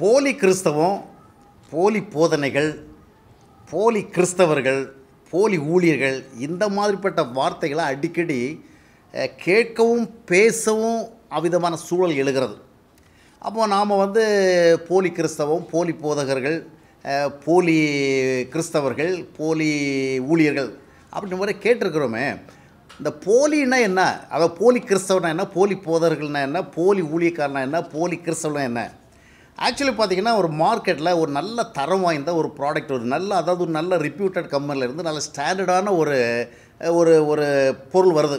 போலி கிறிஸ்தவம் போலி போதனைகள் போலி கிறிஸ்தவர்கள் போலி ஊழியர்கள் இந்த மாதிரிப்பட்ட வார்த்தைகளை அடிக்கடி கேட்கவும் பேசவும் அவ்விதமான சூழல் எழுகிறது அப்போ நாம் வந்து போலி கிறிஸ்தவம் போலி போதகர்கள் போலி கிறிஸ்தவர்கள் போலி ஊழியர்கள் அப்படின்ற மாதிரி கேட்டிருக்கிறோமே இந்த போலின்னா என்ன அதாவது போலி கிறிஸ்தவனா என்ன போலி போதர்கள்னா என்ன போலி ஊழியக்காரனா என்ன போலி கிறிஸ்தவனா என்ன ஆக்சுவலி பார்த்திங்கன்னா ஒரு மார்க்கெட்டில் ஒரு நல்ல தரம் வாய்ந்த ஒரு ப்ராடக்ட் ஒரு நல்ல அதாவது ஒரு நல்ல ரிப்யூட்டட் கம்பெனிலேருந்து நல்ல ஸ்டாண்டர்டான ஒரு ஒரு ஒரு பொருள் வருது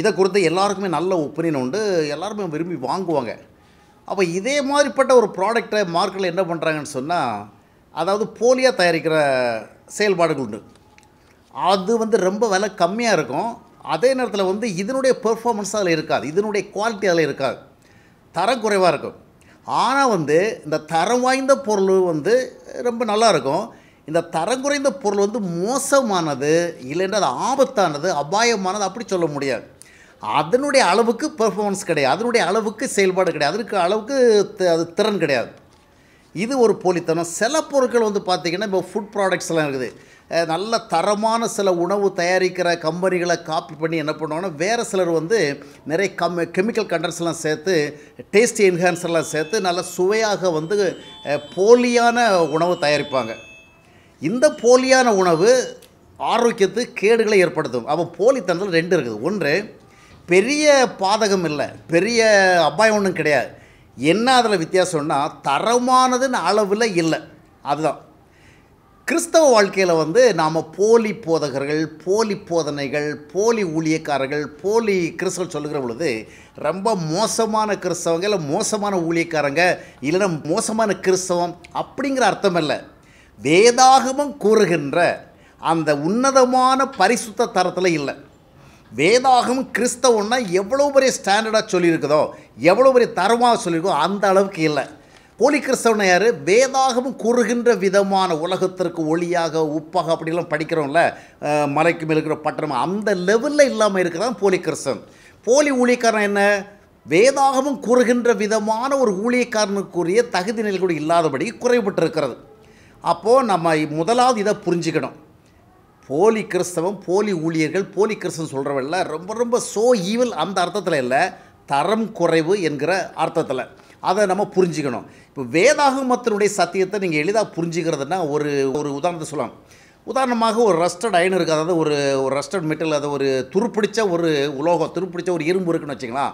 இதை குறித்து எல்லாருக்குமே நல்ல ஒப்பீனியன் உண்டு எல்லாருமே விரும்பி வாங்குவாங்க அப்போ இதே மாதிரிப்பட்ட ஒரு ப்ராடக்டை மார்க்கெட்டில் என்ன பண்ணுறாங்கன்னு சொன்னால் அதாவது போலியாக தயாரிக்கிற செயல்பாடுகள் உண்டு அது வந்து ரொம்ப விலை கம்மியாக இருக்கும் அதே நேரத்தில் வந்து இதனுடைய பெர்ஃபார்மன்ஸ் அதில் இருக்காது இதனுடைய குவாலிட்டி அதில் இருக்காது தரம் குறைவாக இருக்கும் ஆனால் வந்து இந்த தரம் வாய்ந்த பொருள் வந்து ரொம்ப நல்லாயிருக்கும் இந்த தரம் குறைந்த பொருள் வந்து மோசமானது இல்லைன்னா அது ஆபத்தானது அபாயமானது அப்படி சொல்ல முடியாது அதனுடைய அளவுக்கு பெர்ஃபார்மன்ஸ் கிடையாது அதனுடைய அளவுக்கு செயல்பாடு கிடையாது அதற்கு அளவுக்கு அது திறன் கிடையாது இது ஒரு போலித்தனம் சில பொருட்கள் வந்து பார்த்திங்கன்னா இப்போ ஃபுட் ப்ராடக்ட்ஸ்லாம் இருக்குது நல்ல தரமான சில உணவு தயாரிக்கிற கம்பெனிகளை காப்பி பண்ணி என்ன பண்ணுவாங்கன்னா வேறு சிலர் வந்து நிறைய கம் கெமிக்கல் கண்டன்ஸ்லாம் சேர்த்து டேஸ்ட் என்ஹான்சர்லாம் சேர்த்து நல்ல சுவையாக வந்து போலியான உணவு தயாரிப்பாங்க இந்த போலியான உணவு ஆரோக்கியத்து கேடுகளை ஏற்படுத்தும் அப்போ போலித்தனத்தில் ரெண்டு இருக்குது ஒன்று பெரிய பாதகம் இல்லை பெரிய அபாயம் ஒன்றும் கிடையாது என்ன அதில் வித்தியாசம்னா தரமானதுன்னு அளவில் இல்லை அதுதான் கிறிஸ்தவ வாழ்க்கையில் வந்து நாம் போலி போதகர்கள் போலி போதனைகள் போலி ஊழியக்காரர்கள் போலி கிறிஸ்தவ சொல்லுகிற பொழுது ரொம்ப மோசமான கிறிஸ்தவங்க இல்லை மோசமான ஊழியக்காரங்க இல்லைன்னா மோசமான கிறிஸ்தவம் அப்படிங்கிற அர்த்தம் இல்லை வேதாகமம் கூறுகின்ற அந்த உன்னதமான பரிசுத்த தரத்தில் இல்லை வேதாகம் கிறிஸ்தவம்னா எவ்வளோ பெரிய ஸ்டாண்டர்டாக சொல்லியிருக்குதோ எவ்வளோ பெரிய தரமாக சொல்லியிருக்கோ அந்த அளவுக்கு இல்லை போலி கிறிஸ்தவன் யார் வேதாகமும் கூறுகின்ற விதமான உலகத்திற்கு ஒளியாக உப்பாக அப்படிலாம் படிக்கிறோம்ல மலைக்கு மேல் இருக்கிற பட்டணம் அந்த லெவலில் இல்லாமல் இருக்கிறதான் போலி கிறிஸ்தவன் போலி ஊழியக்காரன் என்ன வேதாகமும் கூறுகின்ற விதமான ஒரு ஊழியக்காரனுக்குரிய தகுதி நிலை கூட இல்லாதபடி குறைபட்டிருக்கிறது அப்போது நம்ம முதலாவது இதை புரிஞ்சுக்கணும் போலி கிறிஸ்தவம் போலி ஊழியர்கள் போலி கிறிஸ்தவன் சொல்கிறவங்கள ரொம்ப ரொம்ப சோ ஈவல் அந்த அர்த்தத்தில் இல்லை தரம் குறைவு என்கிற அர்த்தத்தில் அதை நம்ம புரிஞ்சுக்கணும் இப்போ வேதாகமத்தினுடைய சத்தியத்தை நீங்கள் எளிதாக புரிஞ்சுக்கிறதுனா ஒரு ஒரு உதாரணத்தை சொல்லலாம் உதாரணமாக ஒரு ரஸ்டட் அயன் இருக்குது அதாவது ஒரு ஒரு ரஸ்டட் மெட்டல் அதை ஒரு துருப்பிடித்த ஒரு உலோகம் துருப்பிடிச்ச ஒரு இரும்பு இருக்குன்னு வச்சுக்கலாம்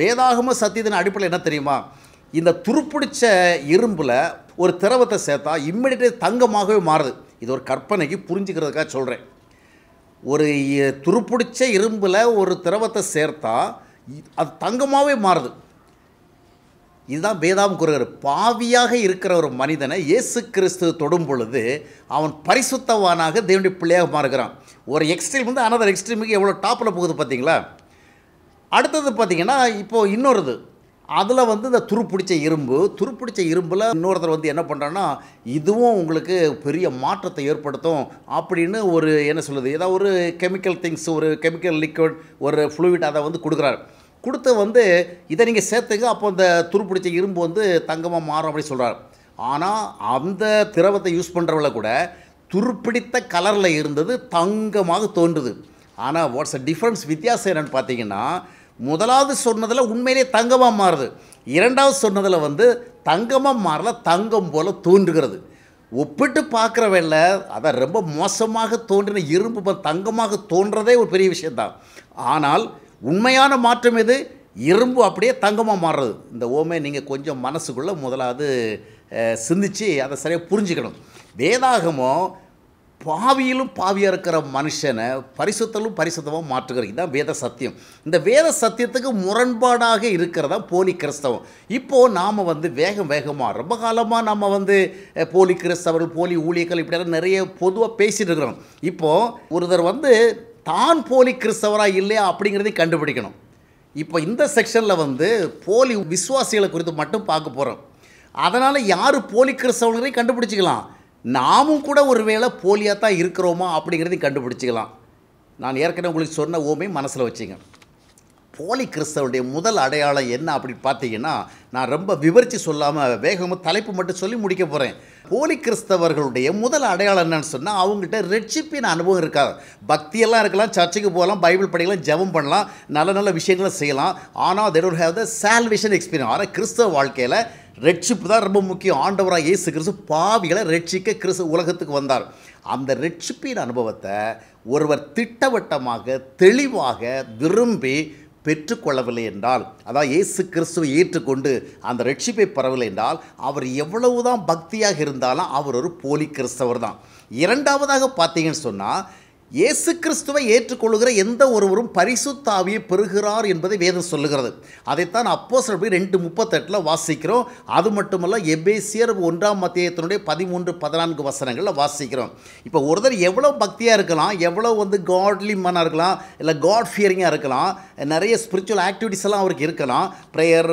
வேதாகம சத்தியத்தின் அடிப்படையில் என்ன தெரியுமா இந்த துருப்பிடித்த இரும்பில் ஒரு திரவத்தை சேர்த்தா இம்மிடியே தங்கமாகவே மாறுது இது ஒரு கற்பனைக்கு புரிஞ்சுக்கிறதுக்காக சொல்கிறேன் ஒரு துருப்பிடித்த இரும்பில் ஒரு திரவத்தை சேர்த்தா அது தங்கமாகவே மாறுது இதுதான் வேதாம் கூறுகிறார் பாவியாக இருக்கிற ஒரு மனிதனை இயேசு கிறிஸ்து தொடும் பொழுது அவன் பரிசுத்தவானாக தேவனுடைய பிள்ளையாக மாறுகிறான் ஒரு எக்ஸ்ட்ரீம் வந்து அனதர் எக்ஸ்ட்ரீமுக்கு எவ்வளோ டாப்பில் போகுது பார்த்தீங்களா அடுத்தது பார்த்திங்கன்னா இப்போது இன்னொருது அதில் வந்து இந்த துருப்பிடிச்ச இரும்பு துருப்பிடிச்ச இரும்பில் இன்னொருத்தர் வந்து என்ன பண்ணுறான்னா இதுவும் உங்களுக்கு பெரிய மாற்றத்தை ஏற்படுத்தும் அப்படின்னு ஒரு என்ன சொல்லுது ஏதாவது ஒரு கெமிக்கல் திங்ஸ் ஒரு கெமிக்கல் லிக்விட் ஒரு ஃப்ளூயிட் அதை வந்து கொடுக்குறாரு கொடுத்து வந்து இதை நீங்கள் சேர்த்துங்க அப்போ இந்த துருப்பிடிச்ச இரும்பு வந்து தங்கமாக மாறும் அப்படின்னு சொல்கிறார் ஆனால் அந்த திரவத்தை யூஸ் பண்ணுறவங்கள கூட துருப்பிடித்த கலரில் இருந்தது தங்கமாக தோன்றுது ஆனால் வாட்ஸ் அ டிஃப்ரென்ஸ் வித்தியாசம் என்னென்னு பார்த்தீங்கன்னா முதலாவது சொன்னதில் உண்மையிலே தங்கமாக மாறுது இரண்டாவது சொன்னதில் வந்து தங்கமாக மாறல தங்கம் போல் தோன்றுகிறது ஒப்பிட்டு பார்க்குற வேலை அதான் ரொம்ப மோசமாக தோன்றின இரும்பு தங்கமாக தோன்றதே ஒரு பெரிய விஷயந்தான் ஆனால் உண்மையான மாற்றம் எது இரும்பு அப்படியே தங்கமாக மாறுறது இந்த ஓமே நீங்கள் கொஞ்சம் மனசுக்குள்ளே முதலாவது சிந்தித்து அதை சரியாக புரிஞ்சுக்கணும் வேதாகமோ பாவியிலும் பாவியாக இருக்கிற மனுஷனை பரிசுத்தலும் பரிசுத்தமாக மாற்றுகிறது இதுதான் வேத சத்தியம் இந்த வேத சத்தியத்துக்கு முரண்பாடாக இருக்கிறதா போலி கிறிஸ்தவம் இப்போது நாம் வந்து வேகம் வேகமாக ரொம்ப காலமாக நம்ம வந்து போலி கிறிஸ்தவர்கள் போலி ஊழியர்கள் இப்படியெல்லாம் நிறைய பொதுவாக பேசிகிட்டு இருக்கிறோம் இப்போது ஒருத்தர் வந்து தான் போலி கிறிஸ்தவராக இல்லையா அப்படிங்கிறதையும் கண்டுபிடிக்கணும் இப்போ இந்த செக்ஷனில் வந்து போலி விசுவாசிகளை குறித்து மட்டும் பார்க்க போகிறோம் அதனால் யார் போலி கிறிஸ்தவர்களையும் கண்டுபிடிச்சிக்கலாம் நாமும் கூட ஒரு வேளை போலியாக தான் இருக்கிறோமா அப்படிங்கிறதையும் கண்டுபிடிச்சிக்கலாம் நான் ஏற்கனவே உங்களுக்கு சொன்ன ஓமையும் மனசில் வச்சுங்க போலி கிறிஸ்தவனுடைய முதல் அடையாளம் என்ன அப்படின்னு பார்த்தீங்கன்னா நான் ரொம்ப விவரித்து சொல்லாமல் வேகமாக தலைப்பு மட்டும் சொல்லி முடிக்க போகிறேன் போலி கிறிஸ்தவர்களுடைய முதல் அடையாளம் என்னன்னு சொன்னால் அவங்ககிட்ட ரட்சிப்பின் அனுபவம் இருக்காது பக்தியெல்லாம் இருக்கலாம் சர்ச்சுக்கு போகலாம் பைபிள் படிக்கலாம் ஜெபம் பண்ணலாம் நல்ல நல்ல விஷயங்களை செய்யலாம் ஆனால் they don't have the salvation experience ஆனால் கிறிஸ்தவ வாழ்க்கையில் ரட்சிப்பு தான் ரொம்ப முக்கியம் ஆண்டவராக இயேசு கிறிஸ்து பாவிகளை ரட்சிக்க கிறிஸ்து உலகத்துக்கு வந்தார் அந்த ரட்சிப்பின் அனுபவத்தை ஒருவர் திட்டவட்டமாக தெளிவாக விரும்பி பெற்றுக்கொள்ளவில்லை என்றால் அதாவது இயேசு கிறிஸ்துவை ஏற்றுக்கொண்டு அந்த ரட்சிப்பை பெறவில்லை என்றால் அவர் எவ்வளவுதான் பக்தியாக இருந்தாலும் அவர் ஒரு போலி கிறிஸ்தவர் தான் இரண்டாவதாக பார்த்தீங்கன்னு சொன்னால் இயேசு கிறிஸ்துவை ஏற்றுக்கொள்கிற எந்த ஒருவரும் பரிசுத்தாவியை பெறுகிறார் என்பதை வேதம் சொல்லுகிறது அதைத்தான் அப்போ போய் ரெண்டு முப்பத்தெட்டில் வாசிக்கிறோம் அது மட்டுமல்ல எபேசியர் ஒன்றாம் மத்தியத்தினுடைய பதிமூன்று பதினான்கு வசனங்களில் வாசிக்கிறோம் இப்போ ஒருத்தர் எவ்வளோ பக்தியாக இருக்கலாம் எவ்வளோ வந்து காட்லி மனாக இருக்கலாம் இல்லை காட் ஃபியரிங்காக இருக்கலாம் நிறைய ஸ்பிரிச்சுவல் ஆக்டிவிட்டிஸ் எல்லாம் அவருக்கு இருக்கலாம் ப்ரேயர்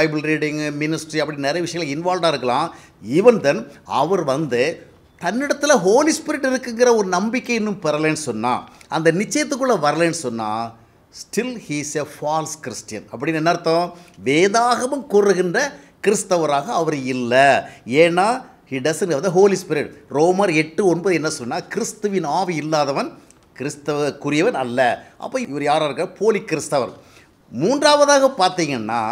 பைபிள் ரீடிங் மினிஸ்ட்ரி அப்படி நிறைய விஷயங்கள் இன்வால்வாக இருக்கலாம் ஈவன் தென் அவர் வந்து தன்னிடத்தில் ஹோலி ஸ்பிரிட் இருக்குங்கிற ஒரு நம்பிக்கை இன்னும் பெறலைன்னு சொன்னால் அந்த நிச்சயத்துக்குள்ளே வரலைன்னு சொன்னால் still he's a false Christian அப்படின்னு என்ன அர்த்தம் வேதாகமும் கூறுகின்ற கிறிஸ்தவராக அவர் இல்லை ஏன்னா ஹி டசன் அதாவது ஹோலி ஸ்பிரிட் ரோமர் எட்டு ஒன்பது என்ன சொன்னால் கிறிஸ்துவின் ஆவி இல்லாதவன் கிறிஸ்தவக்குரியவன் அல்ல அப்போ இவர் யாராக இருக்கார் போலி கிறிஸ்தவர் மூன்றாவதாக பார்த்தீங்கன்னா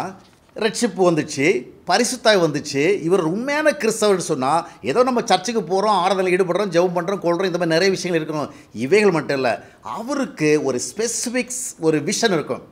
ரட்சிப்பு வந்துச்சு பரிசுத்தாய் வந்துச்சு இவர் உண்மையான கிறிஸ்தவர்னு சொன்னால் ஏதோ நம்ம சர்ச்சுக்கு போகிறோம் ஆறுதலில் ஈடுபடுறோம் ஜெபம் பண்ணுறோம் கொள்கிறோம் இந்த மாதிரி நிறைய விஷயங்கள் இருக்கணும் இவைகள் மட்டும் இல்லை அவருக்கு ஒரு ஸ்பெசிஃபிக்ஸ் ஒரு விஷன் இருக்கும்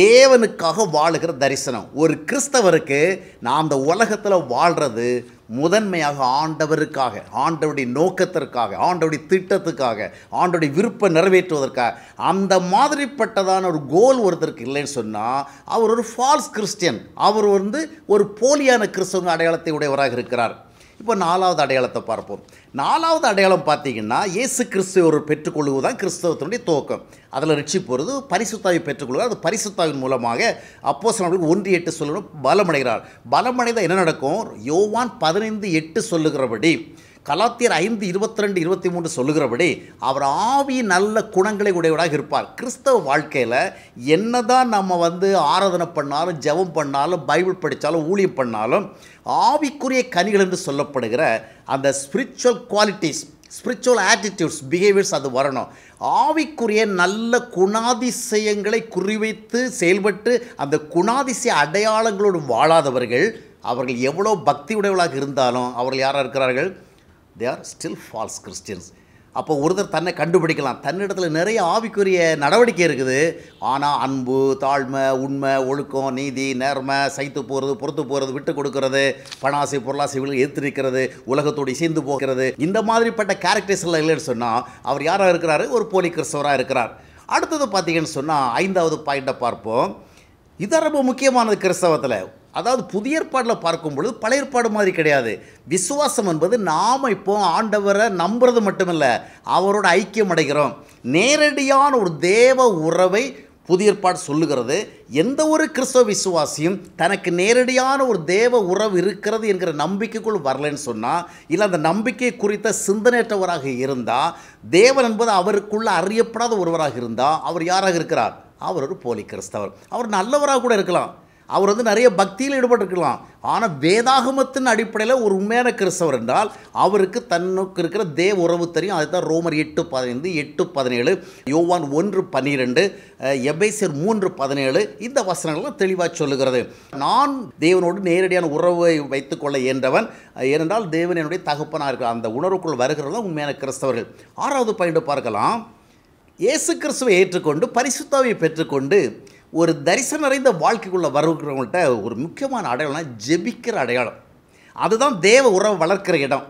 தேவனுக்காக வாழுகிற தரிசனம் ஒரு கிறிஸ்தவருக்கு நான் அந்த உலகத்தில் வாழ்கிறது முதன்மையாக ஆண்டவருக்காக ஆண்டவுடைய நோக்கத்திற்காக ஆண்டவுடைய திட்டத்துக்காக ஆண்டவுடைய விருப்பம் நிறைவேற்றுவதற்காக அந்த மாதிரிப்பட்டதான ஒரு கோல் ஒருத்தருக்கு இல்லைன்னு சொன்னால் அவர் ஒரு ஃபால்ஸ் கிறிஸ்டியன் அவர் வந்து ஒரு போலியான கிறிஸ்தவங்க அடையாளத்தை உடையவராக இருக்கிறார் இப்போ நாலாவது அடையாளத்தை பார்ப்போம் நாலாவது அடையாளம் பார்த்தீங்கன்னா இயேசு கிறிஸ்துவர் பெற்றுக்கொள்வது தான் கிறிஸ்தவத்தினுடைய துவக்கம் அதில் ரிச்சி போகிறது பரிசுத்தாவை பெற்றுக்கொள்வது அது பரிசுத்தாவின் மூலமாக அப்போ நம்மளுக்கு ஒன்று எட்டு சொல்லணும் பலமடைகிறார் பலமடைந்தால் என்ன நடக்கும் யோவான் பதினைந்து எட்டு சொல்லுகிறபடி கலாத்தியர் ஐந்து இருபத்தி ரெண்டு இருபத்தி மூன்று சொல்லுகிறபடி அவர் ஆவி நல்ல குணங்களை உடையவராக இருப்பார் கிறிஸ்தவ வாழ்க்கையில் என்ன தான் நம்ம வந்து ஆராதனை பண்ணாலும் ஜெபம் பண்ணாலும் பைபிள் படித்தாலும் ஊழியம் பண்ணாலும் ஆவிக்குரிய கனிகள் என்று சொல்லப்படுகிற அந்த spiritual qualities spiritual attitudes behaviours அது வரணும் ஆவிக்குரிய நல்ல குணாதிசயங்களை குறிவைத்து செயல்பட்டு அந்த குணாதிசய அடையாளங்களோடு வாழாதவர்கள் அவர்கள் எவ்வளோ பக்தி உடையவளாக இருந்தாலும் அவர்கள் யாராக இருக்கிறார்கள் they are still false Christians அப்போ ஒருத்தர் தன்னை கண்டுபிடிக்கலாம் தன்னிடத்தில் நிறைய ஆவிக்குரிய நடவடிக்கை இருக்குது ஆனால் அன்பு தாழ்மை உண்மை ஒழுக்கம் நீதி நேர்மை சைத்து போகிறது பொறுத்து போகிறது விட்டு கொடுக்கறது பணாசை பொருளாசை விலை எதிர்த்திருக்கிறது உலகத்தோடு இசைந்து போகிறது இந்த மாதிரிப்பட்ட கேரக்டர்ஸ் எல்லாம் இல்லைன்னு சொன்னால் அவர் யாராக இருக்கிறாரு ஒரு போலி கிறிஸ்தவராக இருக்கிறார் அடுத்தது பார்த்தீங்கன்னு சொன்னால் ஐந்தாவது பாயிண்ட்டை பார்ப்போம் இதான் ரொம்ப முக்கியமானது கிறிஸ்தவத்தில் அதாவது புதிய ஏற்பாடில் பார்க்கும் பொழுது பழைய ஏற்பாடு மாதிரி கிடையாது விசுவாசம் என்பது நாம் இப்போ ஆண்டவரை நம்புறது மட்டுமில்லை அவரோட ஐக்கியம் அடைகிறோம் நேரடியான ஒரு தேவ உறவை புதிய ஏற்பாடு சொல்லுகிறது எந்த ஒரு கிறிஸ்தவ விசுவாசியும் தனக்கு நேரடியான ஒரு தேவ உறவு இருக்கிறது என்கிற நம்பிக்கைக்குள் வரலன்னு சொன்னால் இல்லை அந்த நம்பிக்கை குறித்த சிந்தனையற்றவராக இருந்தால் தேவன் என்பது அவருக்குள்ள அறியப்படாத ஒருவராக இருந்தால் அவர் யாராக இருக்கிறார் அவர் ஒரு போலி கிறிஸ்தவர் அவர் நல்லவராக கூட இருக்கலாம் அவர் வந்து நிறைய பக்தியில் ஈடுபட்டிருக்கலாம் ஆனால் வேதாகமத்தின் அடிப்படையில் ஒரு உண்மையான கிறிஸ்தவர் என்றால் அவருக்கு தன்னுக்கு இருக்கிற தேவ உறவு தெரியும் அதை தான் ரோமர் எட்டு பதினைந்து எட்டு பதினேழு யோவான் ஒன்று பன்னிரெண்டு எபேசர் மூன்று பதினேழு இந்த வசனங்கள்லாம் தெளிவாக சொல்லுகிறது நான் தேவனோடு நேரடியான உறவை வைத்துக்கொள்ள இயன்றவன் ஏனென்றால் தேவன் என்னுடைய தகப்பனாக இருக்க அந்த உணர்வுக்குள் வருகிறதா உண்மையான கிறிஸ்தவர்கள் ஆறாவது பாயிண்ட் பார்க்கலாம் இயேசு கிறிஸ்துவை ஏற்றுக்கொண்டு பரிசுத்தாவை பெற்றுக்கொண்டு ஒரு தரிசனம் நிறைந்த வாழ்க்கைக்குள்ளே வருகிறவங்கள்ட்ட ஒரு முக்கியமான அடையாளம்னா ஜெபிக்கிற அடையாளம் அதுதான் தேவ உறவை வளர்க்கிற இடம்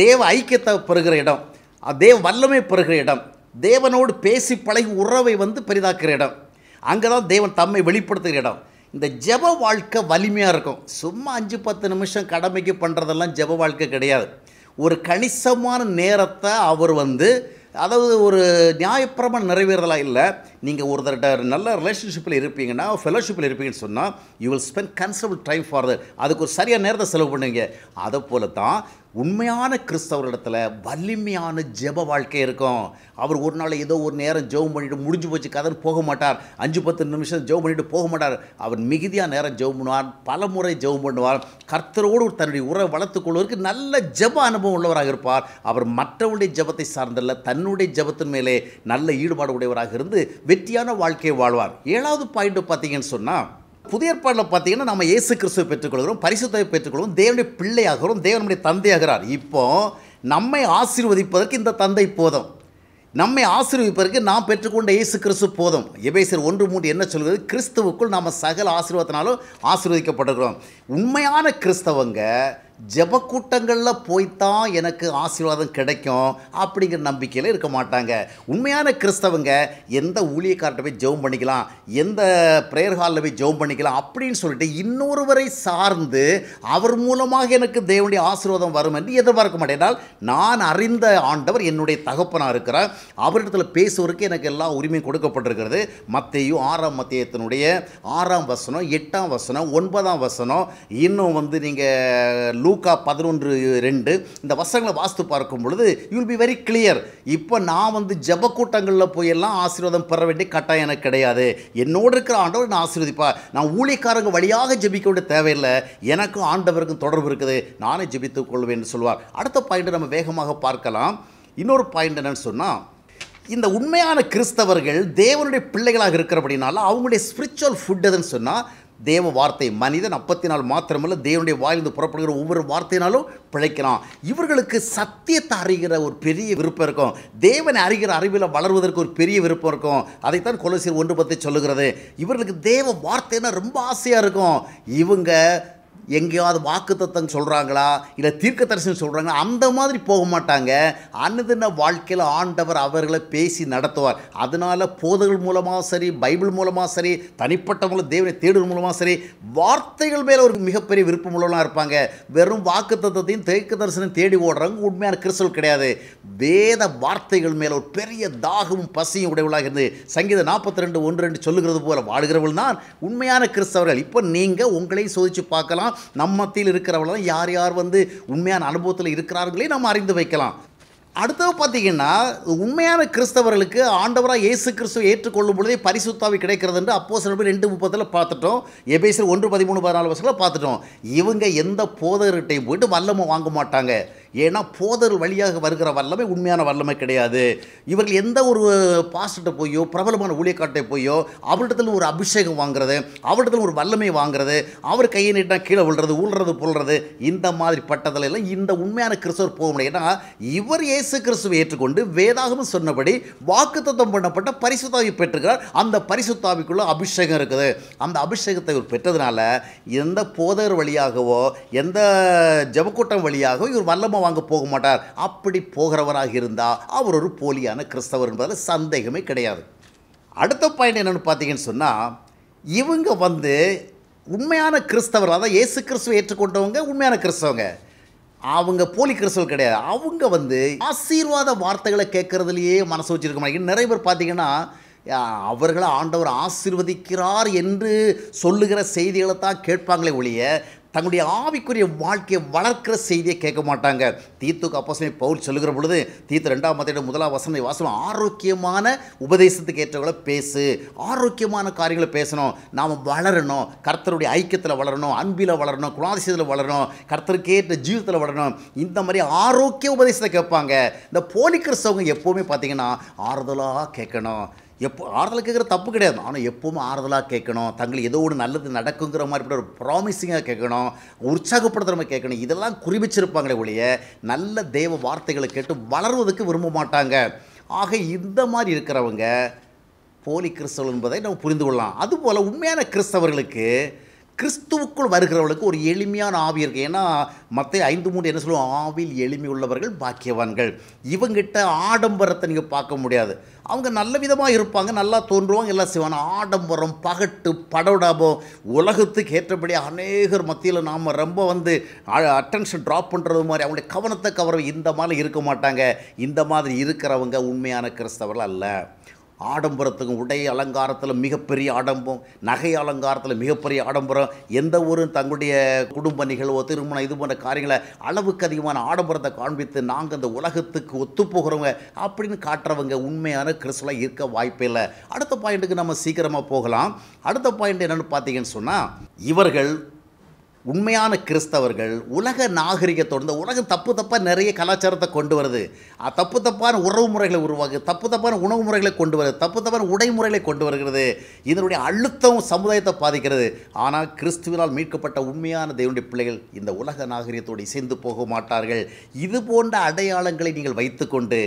தேவ ஐக்கியத்தை பெறுகிற இடம் தேவ வல்லமை பெறுகிற இடம் தேவனோடு பேசி பழகி உறவை வந்து பெரிதாக்குற இடம் அங்கே தான் தேவன் தம்மை வெளிப்படுத்துகிற இடம் இந்த ஜெப வாழ்க்கை வலிமையாக இருக்கும் சும்மா அஞ்சு பத்து நிமிஷம் கடமைக்கு பண்ணுறதெல்லாம் ஜெப வாழ்க்கை கிடையாது ஒரு கணிசமான நேரத்தை அவர் வந்து அதாவது ஒரு நியாயப்பிரமம் நிறைவேறலாம் இல்லை நீங்கள் ஒருத்தர்கிட்ட நல்ல ரிலேஷன்ஷிப்பில் இருப்பீங்கன்னா ஃபெலோஷிப்பில் இருப்பீங்கன்னு சொன்னால் you will spend considerable time for அதுக்கு ஒரு சரியான நேரத்தை செலவு பண்ணுவீங்க அதை போல தான் உண்மையான கிறிஸ்தவரிடத்தில் வலிமையான ஜெப வாழ்க்கை இருக்கும் அவர் ஒரு நாள் ஏதோ ஒரு நேரம் ஜெபம் பண்ணிவிட்டு முடிஞ்சு போச்சு கதைன்னு போக மாட்டார் அஞ்சு பத்து நிமிஷம் ஜெபம் பண்ணிவிட்டு போக மாட்டார் அவர் மிகுதியாக நேரம் ஜெபம் பண்ணுவார் பல முறை ஜெபம் பண்ணுவார் கர்த்தரோடு ஒரு தன்னுடைய உறவை வளர்த்துக்கொள்வதற்கு நல்ல ஜெப அனுபவம் உள்ளவராக இருப்பார் அவர் மற்றவருடைய ஜெபத்தை சார்ந்தல்ல தன்னுடைய ஜெபத்தின் மேலே நல்ல ஈடுபாடு உடையவராக இருந்து வெற்றியான வாழ்க்கையை வாழ்வார் ஏழாவது பாயிண்ட்டு பார்த்தீங்கன்னு சொன்னால் புதிய ஏற்பாடில் பார்த்தீங்கன்னா நம்ம இயேசு கிறிஸ்துவை பெற்றுக்கொள்கிறோம் பரிசுத்தை பெற்றுக்கொள்வோம் தேவனுடைய பிள்ளையாகிறோம் தேவனுடைய தந்தையாகிறார் இப்போ நம்மை ஆசீர்வதிப்பதற்கு இந்த தந்தை போதும் நம்மை ஆசீர்விப்பதற்கு நாம் பெற்றுக்கொண்ட இயேசு கிறிஸ்து போதும் எபேசர் ஒன்று மூன்று என்ன சொல்கிறது கிறிஸ்துவுக்குள் நாம் சகல ஆசீர்வாதத்தினாலும் ஆசீர்வதிக்கப்படுகிறோம் உண்மையான கிறிஸ்தவங்க ஜபக்கூட்டங்களில் போய்த்தான் எனக்கு ஆசீர்வாதம் கிடைக்கும் அப்படிங்கிற நம்பிக்கையில் இருக்க மாட்டாங்க உண்மையான கிறிஸ்தவங்க எந்த ஊழியக்கார்ட்ட போய் ஜெபம் பண்ணிக்கலாம் எந்த ப்ரேயர் ஹாலில் போய் ஜெபம் பண்ணிக்கலாம் அப்படின்னு சொல்லிட்டு இன்னொருவரை சார்ந்து அவர் மூலமாக எனக்கு தேவனுடைய ஆசீர்வாதம் வரும் என்று எதிர்பார்க்க மாட்டேனால் நான் அறிந்த ஆண்டவர் என்னுடைய தகப்பனாக இருக்கிறார் அவரிடத்தில் பேசுவதற்கு எனக்கு எல்லா உரிமையும் கொடுக்கப்பட்டிருக்கிறது மத்தையும் ஆறாம் மத்தியத்தினுடைய ஆறாம் வசனம் எட்டாம் வசனம் ஒன்பதாம் வசனம் இன்னும் வந்து நீங்கள் லூக்கா பதினொன்று ரெண்டு இந்த வசனங்களை வாஸ்து பார்க்கும் பொழுது you will be very clear இப்போ நான் வந்து ஜப கூட்டங்களில் போயெல்லாம் ஆசீர்வாதம் பெற வேண்டிய கட்டாயம் எனக்கு கிடையாது என்னோடு இருக்கிற ஆண்டவர் நான் ஆசீர்வதிப்பா நான் ஊழியக்காரங்க வழியாக ஜபிக்க வேண்டிய தேவையில்லை எனக்கும் ஆண்டவருக்கும் தொடர்பு இருக்குது நானே ஜபித்துக் கொள்வேன் சொல்வார் அடுத்த பாயிண்ட் நம்ம வேகமாக பார்க்கலாம் இன்னொரு பாயிண்ட் என்னன்னு சொன்னால் இந்த உண்மையான கிறிஸ்தவர்கள் தேவனுடைய பிள்ளைகளாக இருக்கிறபடினால அவங்களுடைய ஸ்பிரிச்சுவல் ஃபுட் எதுன்னு சொன்னால் தேவ வார்த்தை மனிதன் அப்பத்தினால் மாத்திரமல்ல தேவனுடைய வாயிலிருந்து புறப்படுகிற ஒவ்வொரு வார்த்தையினாலும் பிழைக்கலாம் இவர்களுக்கு சத்தியத்தை அறிகிற ஒரு பெரிய விருப்பம் இருக்கும் தேவனை அறிகிற அறிவில் வளர்வதற்கு ஒரு பெரிய விருப்பம் இருக்கும் அதைத்தான் கொலசியர் ஒன்று பற்றி சொல்லுகிறது இவர்களுக்கு தேவ வார்த்தைன்னா ரொம்ப ஆசையாக இருக்கும் இவங்க எங்கேயாவது வாக்கு தத்தம் சொல்கிறாங்களா இல்லை தீர்க்க தரிசனம் சொல்கிறாங்களா அந்த மாதிரி போக மாட்டாங்க அன்னதின வாழ்க்கையில் ஆண்டவர் அவர்களை பேசி நடத்துவார் அதனால் போதகள் மூலமாக சரி பைபிள் மூலமாக சரி தனிப்பட்டவங்கள தேவனை தேடுதல் மூலமாக சரி வார்த்தைகள் மேலே ஒரு மிகப்பெரிய விருப்பம் உள்ளவங்களாக இருப்பாங்க வெறும் வாக்கு தத்தத்தையும் தீர்க்க தரிசனம் தேடி ஓடுறவங்க உண்மையான கிறிஸ்தல் கிடையாது வேத வார்த்தைகள் மேலே ஒரு பெரிய தாகமும் பசியும் உடையவளாக இருந்து சங்கீதம் நாற்பத்தி ரெண்டு ஒன்று ரெண்டு சொல்லுகிறது போல வாழ்கிறவள் தான் உண்மையான கிறிஸ்தவர்கள் இப்போ நீங்கள் உங்களையும் சோதித்து பார்க்கலாம் சொன்னால் நம்ம மத்தியில் இருக்கிறவளை தான் யார் யார் வந்து உண்மையான அனுபவத்தில் இருக்கிறார்களே நம்ம அறிந்து வைக்கலாம் அடுத்தது பார்த்தீங்கன்னா உண்மையான கிறிஸ்தவர்களுக்கு ஆண்டவராக இயேசு கிறிஸ்துவை ஏற்றுக்கொள்ளும் பொழுதே பரிசுத்தாவி கிடைக்கிறது என்று அப்போ சில பேர் ரெண்டு முப்பத்தில் பார்த்துட்டோம் எபேசர் ஒன்று பதிமூணு பதினாலு வருஷத்தில் பார்த்துட்டோம் இவங்க எந்த போதகர்கிட்டையும் போயிட்டு வல்லமும் வாங்க மாட்டாங்க ஏன்னா போதர் வழியாக வருகிற வல்லமை உண்மையான வல்லமை கிடையாது இவர்கள் எந்த ஒரு பாஸ்ட்டை போயோ பிரபலமான ஊழியக்காட்டை போயோ அவர்களிடத்தில் ஒரு அபிஷேகம் வாங்குறது அவர்களிடத்தில் ஒரு வல்லமை வாங்குறது அவர் கையை நீட்டால் கீழே விழுறது உள்றது புல்றது இந்த மாதிரி பட்டதில் எல்லாம் இந்த உண்மையான கிறிஸ்தவர் போக முடியும் ஏன்னா இவர் இயேசு கிறிஸ்துவை ஏற்றுக்கொண்டு வேதாகமும் சொன்னபடி வாக்குத்தத்தம் பண்ணப்பட்ட பரிசுத்தாவி பெற்றுக்கிறார் அந்த பரிசுத்தாவிக்குள்ளே அபிஷேகம் இருக்குது அந்த அபிஷேகத்தை இவர் பெற்றதுனால எந்த போதர் வழியாகவோ எந்த ஜபக்கூட்டம் வழியாகவோ இவர் வல்லமாக கர்ம வாங்க போக மாட்டார் அப்படி போகிறவராக இருந்தால் அவர் ஒரு போலியான கிறிஸ்தவர் என்பதில் சந்தேகமே கிடையாது அடுத்த பாயிண்ட் என்னென்னு பார்த்தீங்கன்னு சொன்னால் இவங்க வந்து உண்மையான கிறிஸ்தவர் அதான் இயேசு கிறிஸ்துவை ஏற்றுக்கொண்டவங்க உண்மையான கிறிஸ்தவங்க அவங்க போலி கிறிஸ்தவர் கிடையாது அவங்க வந்து ஆசீர்வாத வார்த்தைகளை கேட்குறதுலையே மனசு வச்சுருக்க மாட்டேங்க நிறைய பேர் பார்த்தீங்கன்னா அவர்களை ஆண்டவர் ஆசீர்வதிக்கிறார் என்று சொல்லுகிற செய்திகளை தான் கேட்பாங்களே ஒழிய தங்களுடைய ஆவிக்குரிய வாழ்க்கையை வளர்க்கிற செய்தியை கேட்க மாட்டாங்க தீத்துக்கு அப்போசனை பவுல் சொல்லுகிற பொழுது தீத்து ரெண்டாம் மத்தியோட முதலாம் வசனம் வாசனம் ஆரோக்கியமான உபதேசத்துக்கு ஏற்றவங்கள பேசு ஆரோக்கியமான காரியங்களை பேசணும் நாம் வளரணும் கர்த்தருடைய ஐக்கியத்தில் வளரணும் அன்பில் வளரணும் குணாதிசயத்தில் வளரணும் கர்த்தருக்கு ஏற்ற ஜீவத்தில் வளரணும் இந்த மாதிரி ஆரோக்கிய உபதேசத்தை கேட்பாங்க இந்த போலி கிறிஸ்தவங்க எப்போவுமே பார்த்தீங்கன்னா ஆறுதலாக கேட்கணும் எப்போ ஆறுதல் கேட்குற தப்பு கிடையாது ஆனால் எப்போவுமே ஆறுதலாக கேட்கணும் தங்களுக்கு ஏதோ ஒன்று நல்லது நடக்குங்கிற மாதிரி ஒரு ப்ராமிசிங்காக கேட்கணும் உற்சாகப்படுத்துகிற மாதிரி கேட்கணும் இதெல்லாம் குறிப்பிச்சிருப்பாங்களே ஒழிய நல்ல தெய்வ வார்த்தைகளை கேட்டு வளர்வதற்கு விரும்ப மாட்டாங்க ஆக இந்த மாதிரி இருக்கிறவங்க போலி கிறிஸ்தவர்கள் என்பதை நம்ம புரிந்து கொள்ளலாம் அதுபோல் உண்மையான கிறிஸ்தவர்களுக்கு கிறிஸ்துவுக்குள் வருகிறவர்களுக்கு ஒரு எளிமையான ஆவி இருக்குது ஏன்னா மற்ற ஐந்து மூன்று என்ன சொல்லுவோம் ஆவில் எளிமை உள்ளவர்கள் பாக்கியவான்கள் இவங்கிட்ட ஆடம்பரத்தை நீங்கள் பார்க்க முடியாது அவங்க நல்ல விதமாக இருப்பாங்க நல்லா தோன்றுவாங்க எல்லாம் செய்வாங்க ஆடம்பரம் பகட்டு படவுடாபம் உலகத்துக்கு ஏற்றபடி அநேகர் மத்தியில் நாம் ரொம்ப வந்து அட்டென்ஷன் ட்ராப் பண்ணுறது மாதிரி அவங்களுடைய கவனத்தை கவர இந்த மாதிரி இருக்க மாட்டாங்க இந்த மாதிரி இருக்கிறவங்க உண்மையான கிறிஸ்தவர்கள் அல்ல ஆடம்பரத்துக்கும் உடை அலங்காரத்தில் மிகப்பெரிய ஆடம்பரம் நகை அலங்காரத்தில் மிகப்பெரிய ஆடம்பரம் எந்த ஒரு தங்களுடைய குடும்ப நிகழ்வோ திருமணம் இது போன்ற காரியங்களை அளவுக்கு அதிகமான ஆடம்பரத்தை காண்பித்து நாங்கள் இந்த உலகத்துக்கு ஒத்துப்போகிறவங்க அப்படின்னு காட்டுறவங்க உண்மையான கிறிஸ்துவலாக இருக்க வாய்ப்பே இல்லை அடுத்த பாயிண்ட்டுக்கு நம்ம சீக்கிரமாக போகலாம் அடுத்த பாயிண்ட் என்னென்னு பார்த்தீங்கன்னு சொன்னால் இவர்கள் உண்மையான கிறிஸ்தவர்கள் உலக நாகரிகத்தோடு இந்த உலகம் தப்பு தப்பாக நிறைய கலாச்சாரத்தை கொண்டு வருது தப்பு தப்பான உறவு முறைகளை உருவாக்கு தப்பு தப்பான உணவு முறைகளை கொண்டு வருது தப்பு தப்பான உடைமுறைகளை கொண்டு வருகிறது இதனுடைய அழுத்தம் சமுதாயத்தை பாதிக்கிறது ஆனால் கிறிஸ்துவினால் மீட்கப்பட்ட உண்மையான தேவனுடைய பிள்ளைகள் இந்த உலக நாகரிகத்தோடு இசைந்து போக மாட்டார்கள் இது போன்ற அடையாளங்களை நீங்கள் வைத்துக்கொண்டு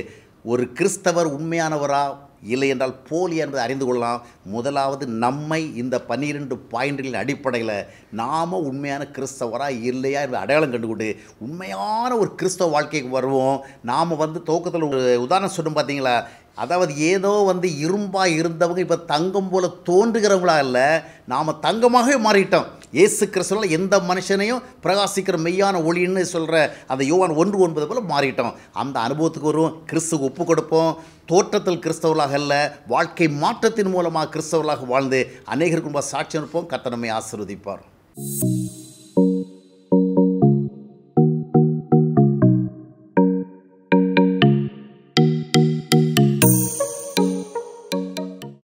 ஒரு கிறிஸ்தவர் உண்மையானவராக இல்லை என்றால் போலி என்பதை அறிந்து கொள்ளலாம் முதலாவது நம்மை இந்த பன்னிரெண்டு பாயிண்ட்களின் அடிப்படையில் நாம் உண்மையான கிறிஸ்தவராக இல்லையா என்பதை அடையாளம் கண்டுகொண்டு உண்மையான ஒரு கிறிஸ்தவ வாழ்க்கைக்கு வருவோம் நாம் வந்து துவக்கத்தில் ஒரு உதாரணம் சொல்லும் பார்த்தீங்களா அதாவது ஏதோ வந்து இரும்பாக இருந்தவங்க இப்போ தங்கம் போல் தோன்றுகிறவங்களா இல்லை நாம் தங்கமாகவே மாறிட்டோம் ஏசு கிறிஸ்துவில் எந்த மனுஷனையும் பிரகாசிக்கிற மெய்யான ஒளின்னு சொல்கிற அந்த யோவான் ஒன்று ஒன்பது போல் மாறிட்டோம் அந்த அனுபவத்துக்கு வரும் கிறிஸ்துக்கு ஒப்பு கொடுப்போம் தோற்றத்தில் கிறிஸ்தவர்களாக அல்ல வாழ்க்கை மாற்றத்தின் மூலமாக கிறிஸ்தவர்களாக வாழ்ந்து அநேகருக்கு ரொம்ப சாட்சி இருப்போம் கத்தனமை ஆசிர்வதிப்பார்